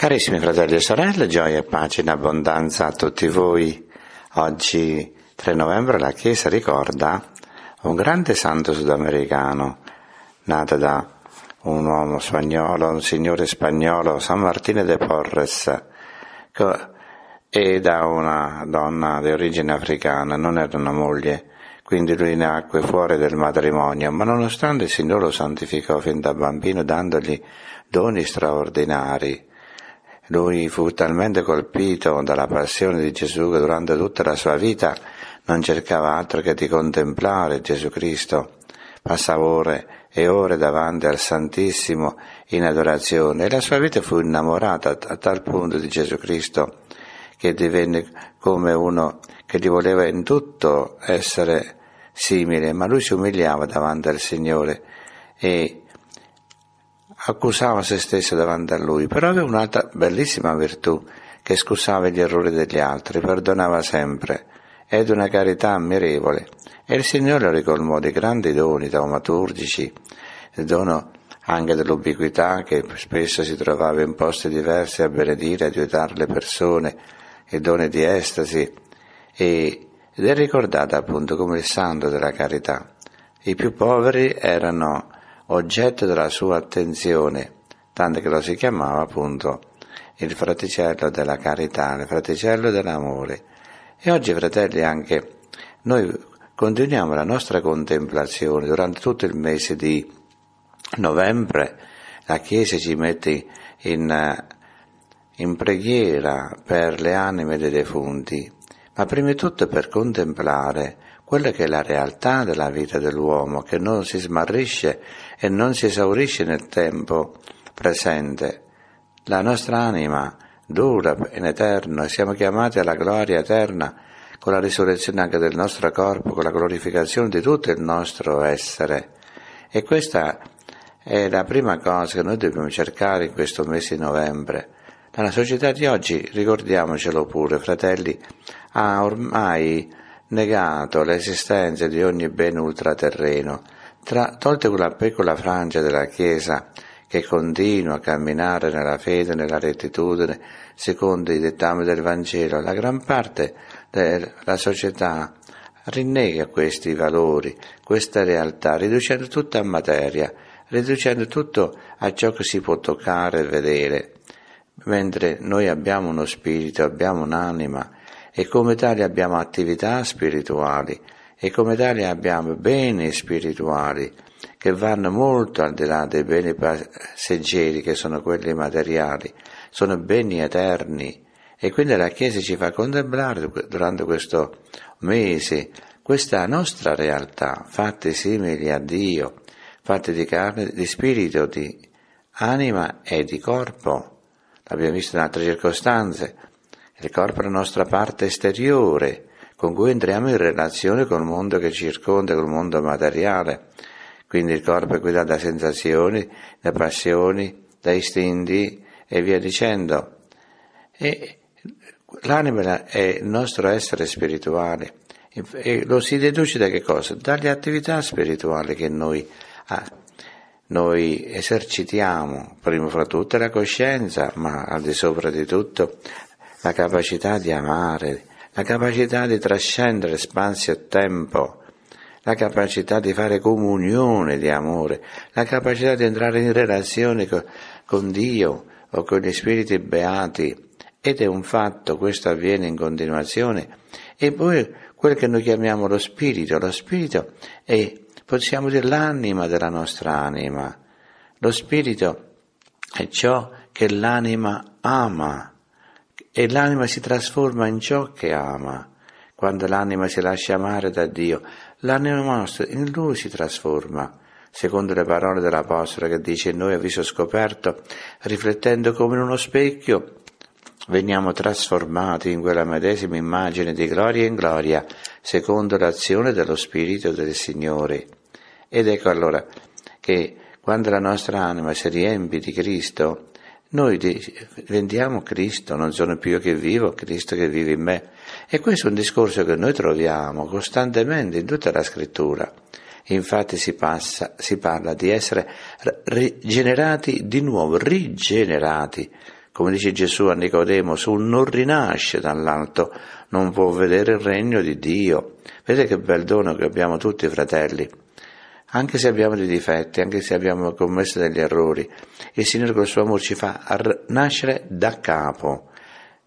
Carissimi fratelli e sorelle, gioia e pace in abbondanza a tutti voi. Oggi 3 novembre la Chiesa ricorda un grande santo sudamericano, nato da un uomo spagnolo, un signore spagnolo, San Martino de Porres, e da una donna di origine africana, non era una moglie, quindi lui nacque fuori del matrimonio, ma nonostante il Signore lo santificò fin da bambino dandogli doni straordinari lui fu talmente colpito dalla passione di Gesù che durante tutta la sua vita non cercava altro che di contemplare Gesù Cristo. Passava ore e ore davanti al Santissimo in adorazione e la sua vita fu innamorata a tal punto di Gesù Cristo che divenne come uno che gli voleva in tutto essere simile, ma lui si umiliava davanti al Signore e accusava se stesso davanti a lui, però aveva un'altra bellissima virtù che scusava gli errori degli altri, perdonava sempre, ed una carità ammirevole. E il Signore lo ricolmò di grandi doni taumaturgici, il dono anche dell'ubiquità che spesso si trovava in posti diversi a benedire, ad aiutare le persone, il dono di estasi, e, ed è ricordato appunto come il santo della carità. I più poveri erano oggetto della sua attenzione, tanto che lo si chiamava appunto il fraticello della carità, il fraticello dell'amore. E oggi, fratelli, anche noi continuiamo la nostra contemplazione durante tutto il mese di novembre. La Chiesa ci mette in, in preghiera per le anime dei defunti, ma prima di tutto per contemplare quella che è la realtà della vita dell'uomo, che non si smarrisce e non si esaurisce nel tempo presente. La nostra anima dura in eterno e siamo chiamati alla gloria eterna con la risurrezione anche del nostro corpo, con la glorificazione di tutto il nostro essere. E questa è la prima cosa che noi dobbiamo cercare in questo mese di novembre. La società di oggi, ricordiamocelo pure, fratelli, ha ormai negato l'esistenza di ogni bene ultraterreno, tra, tolte quella piccola frangia della Chiesa che continua a camminare nella fede e nella rettitudine secondo i dettami del Vangelo, la gran parte della società rinnega questi valori, questa realtà, riducendo tutto a materia, riducendo tutto a ciò che si può toccare e vedere, mentre noi abbiamo uno spirito, abbiamo un'anima, e come tali abbiamo attività spirituali e come tali abbiamo beni spirituali che vanno molto al di là dei beni passeggeri che sono quelli materiali, sono beni eterni e quindi la Chiesa ci fa contemplare durante questo mese questa nostra realtà, fatti simili a Dio, fatti di carne, di spirito, di anima e di corpo. L'abbiamo visto in altre circostanze il corpo è la nostra parte esteriore con cui entriamo in relazione col mondo che circonda, col mondo materiale. Quindi il corpo è guidato da sensazioni, da passioni, da istinti e via dicendo. E l'anima è il nostro essere spirituale e lo si deduce da che cosa? Dalle attività spirituali che noi, ah, noi esercitiamo, prima fra tutte la coscienza, ma al di sopra di tutto la capacità di amare, la capacità di trascendere spazio e tempo, la capacità di fare comunione di amore, la capacità di entrare in relazione con Dio o con gli spiriti beati. Ed è un fatto, questo avviene in continuazione. E poi quel che noi chiamiamo lo spirito, lo spirito è, possiamo dire, l'anima della nostra anima. Lo spirito è ciò che l'anima ama e l'anima si trasforma in ciò che ama. Quando l'anima si lascia amare da Dio, l'anima nostra in Lui si trasforma. Secondo le parole dell'Apostolo che dice noi a viso scoperto, riflettendo come in uno specchio, veniamo trasformati in quella medesima immagine di gloria in gloria, secondo l'azione dello Spirito del Signore. Ed ecco allora che quando la nostra anima si riempie di Cristo, noi vendiamo Cristo, non sono più io che vivo, Cristo che vive in me. E questo è un discorso che noi troviamo costantemente in tutta la scrittura. Infatti si, passa, si parla di essere rigenerati di nuovo, rigenerati. Come dice Gesù a Nicodemo, su non rinasce dall'alto, non può vedere il regno di Dio. Vedete che bel dono che abbiamo tutti, fratelli anche se abbiamo dei difetti, anche se abbiamo commesso degli errori, il Signore col suo amore ci fa nascere da capo,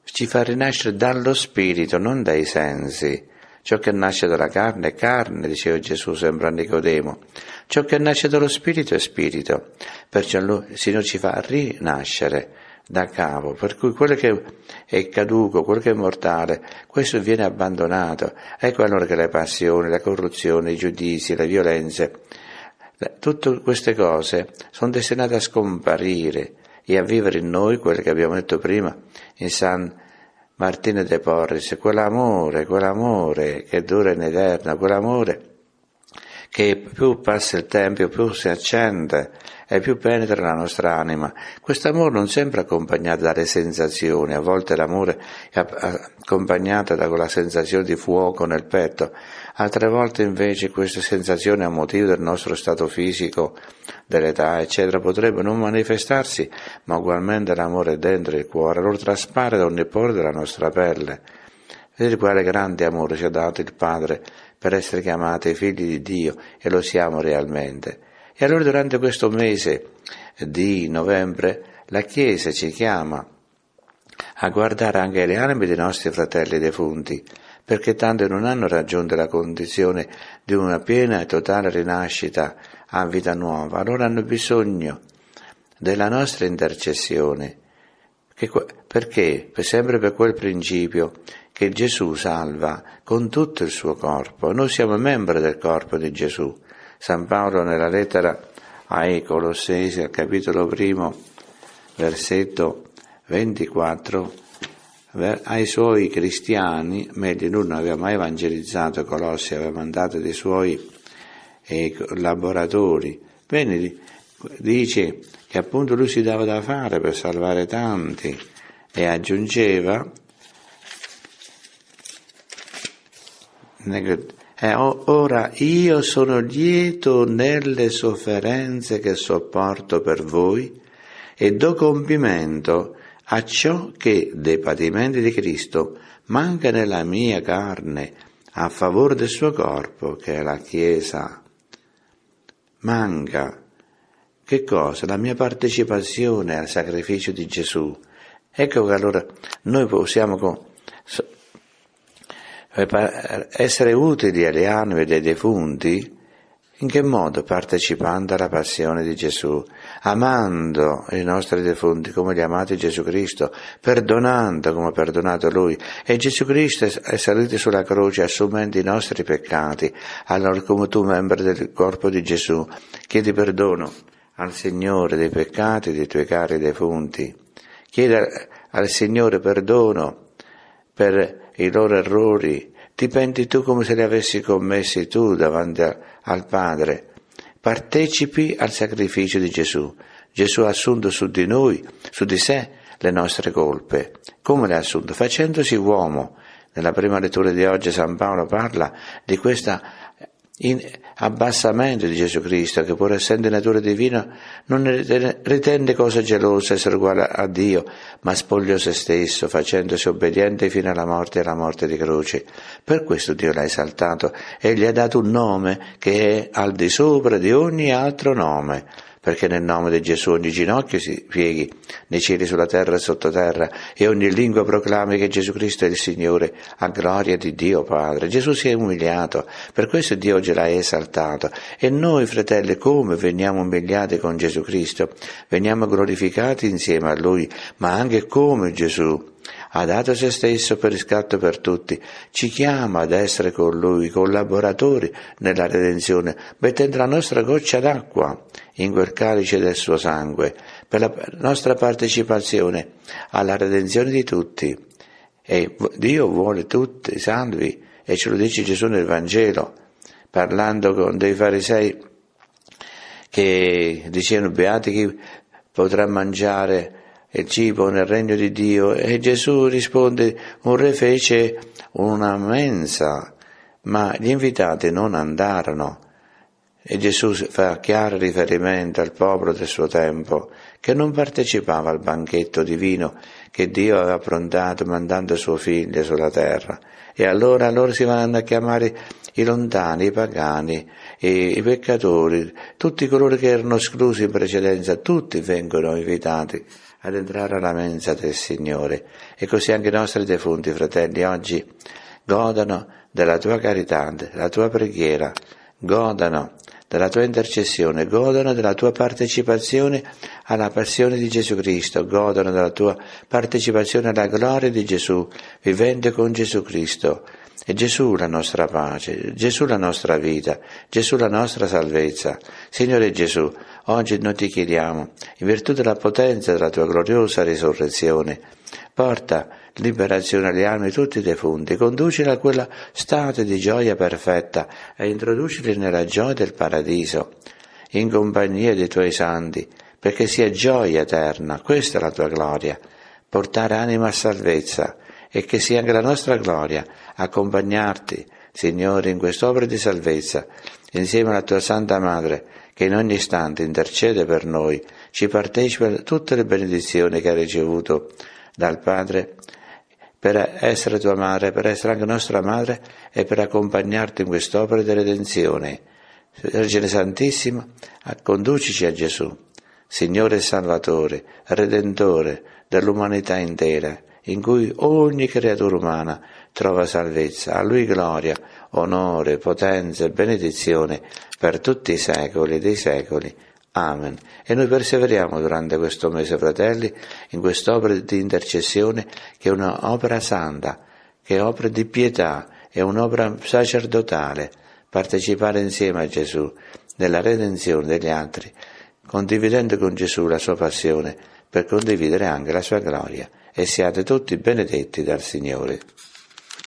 ci fa rinascere dallo spirito, non dai sensi. Ciò che nasce dalla carne è carne, diceva Gesù, sembra Nicodemo. Ciò che nasce dallo spirito è spirito. Perciò il Signore ci fa rinascere da capo, per cui quello che è caduco, quello che è mortale, questo viene abbandonato. Ecco allora che le passioni, la corruzione, i giudizi, le violenze, tutte queste cose sono destinate a scomparire e a vivere in noi quello che abbiamo detto prima in San Martino de Porres, quell'amore, quell'amore che dura in eterno, quell'amore che più passa il tempo più si accende e più penetra la nostra anima. Quest'amore non sempre accompagnato dalle sensazioni, a volte l'amore è accompagnato da quella sensazione di fuoco nel petto, altre volte invece questa sensazione a motivo del nostro stato fisico, dell'età, eccetera, potrebbe non manifestarsi, ma ugualmente l'amore è dentro il cuore, lo traspare da ogni poro della nostra pelle. Vedete quale grande amore ci ha dato il Padre per essere chiamati figli di Dio e lo siamo realmente. E allora durante questo mese di novembre la Chiesa ci chiama a guardare anche le anime dei nostri fratelli defunti, perché tanto non hanno raggiunto la condizione di una piena e totale rinascita a vita nuova, allora hanno bisogno della nostra intercessione, perché sempre per quel principio che Gesù salva con tutto il suo corpo, noi siamo membri del corpo di Gesù San Paolo nella lettera ai Colossesi al capitolo primo, versetto 24, ai suoi cristiani, meglio lui non aveva mai evangelizzato Colossi, aveva mandato dei suoi collaboratori. Eh, Bene, dice che appunto lui si dava da fare per salvare tanti e aggiungeva e ora io sono lieto nelle sofferenze che sopporto per voi e do compimento a ciò che dei patimenti di Cristo manca nella mia carne a favore del suo corpo che è la Chiesa. Manca che cosa? La mia partecipazione al sacrificio di Gesù. Ecco che allora noi possiamo essere utili alle anime dei defunti, in che modo? Partecipando alla passione di Gesù, amando i nostri defunti come li ha amati Gesù Cristo, perdonando come ha perdonato Lui. E Gesù Cristo è salito sulla croce assumendo i nostri peccati. Allora come tu, membro del corpo di Gesù, chiedi perdono al Signore dei peccati dei tuoi cari defunti. Chiedi al Signore perdono per i loro errori, ti penti tu come se li avessi commessi tu davanti a, al Padre. Partecipi al sacrificio di Gesù. Gesù ha assunto su di noi, su di sé, le nostre colpe. Come le ha assunto? Facendosi uomo. Nella prima lettura di oggi San Paolo parla di questa in abbassamento di Gesù Cristo, che pur essendo in natura divina non ritende cosa gelosa essere uguale a Dio, ma spogliò se stesso, facendosi obbediente fino alla morte e alla morte di croce. Per questo Dio l'ha esaltato e gli ha dato un nome che è al di sopra di ogni altro nome perché nel nome di Gesù ogni ginocchio si pieghi, nei cieli sulla terra e sottoterra, e ogni lingua proclami che Gesù Cristo è il Signore, a gloria di Dio Padre. Gesù si è umiliato, per questo Dio ce l'ha esaltato. E noi, fratelli, come veniamo umiliati con Gesù Cristo? Veniamo glorificati insieme a Lui, ma anche come Gesù ha dato se stesso per riscatto per tutti, ci chiama ad essere con Lui collaboratori nella redenzione, mettendo la nostra goccia d'acqua in quel calice del suo sangue, per la nostra partecipazione alla redenzione di tutti. E Dio vuole tutti salvi, e ce lo dice Gesù nel Vangelo, parlando con dei farisei che dicevano beati chi potrà mangiare il cibo nel regno di Dio? E Gesù risponde, un re fece una mensa, ma gli invitati non andarono. E Gesù fa chiaro riferimento al popolo del suo tempo, che non partecipava al banchetto divino che Dio aveva prontato mandando suo figlio sulla terra. E allora loro si vanno a chiamare i lontani, i pagani, i, i peccatori, tutti coloro che erano esclusi in precedenza, tutti vengono invitati ad entrare alla mensa del Signore. E così anche i nostri defunti fratelli oggi godano della tua carità, della tua preghiera, godano della tua intercessione, godono della tua partecipazione alla passione di Gesù Cristo, godono della tua partecipazione alla gloria di Gesù, vivendo con Gesù Cristo. È Gesù la nostra pace, Gesù la nostra vita, Gesù la nostra salvezza. Signore Gesù, oggi noi ti chiediamo, in virtù della potenza della tua gloriosa risurrezione, porta liberazione alle anime di tutti i defunti, conducili a quella stato di gioia perfetta e introducili nella gioia del paradiso, in compagnia dei tuoi santi, perché sia gioia eterna, questa è la tua gloria, portare anima a salvezza, e che sia anche la nostra gloria accompagnarti, Signore, in quest'opera di salvezza, insieme alla tua Santa Madre, che in ogni istante intercede per noi, ci partecipa tutte le benedizioni che ha ricevuto dal Padre per essere tua madre, per essere anche nostra madre e per accompagnarti in quest'opera di redenzione. Vergine Santissima, conducici a Gesù, Signore Salvatore, Redentore dell'umanità intera, in cui ogni creatura umana trova salvezza. A Lui gloria, onore, potenza e benedizione per tutti i secoli dei secoli. Amen. E noi perseveriamo durante questo mese, fratelli, in quest'opera di intercessione che è un'opera santa, che è un'opera di pietà, è un'opera sacerdotale, partecipare insieme a Gesù nella redenzione degli altri, condividendo con Gesù la sua passione per condividere anche la sua gloria. E siate tutti benedetti dal Signore.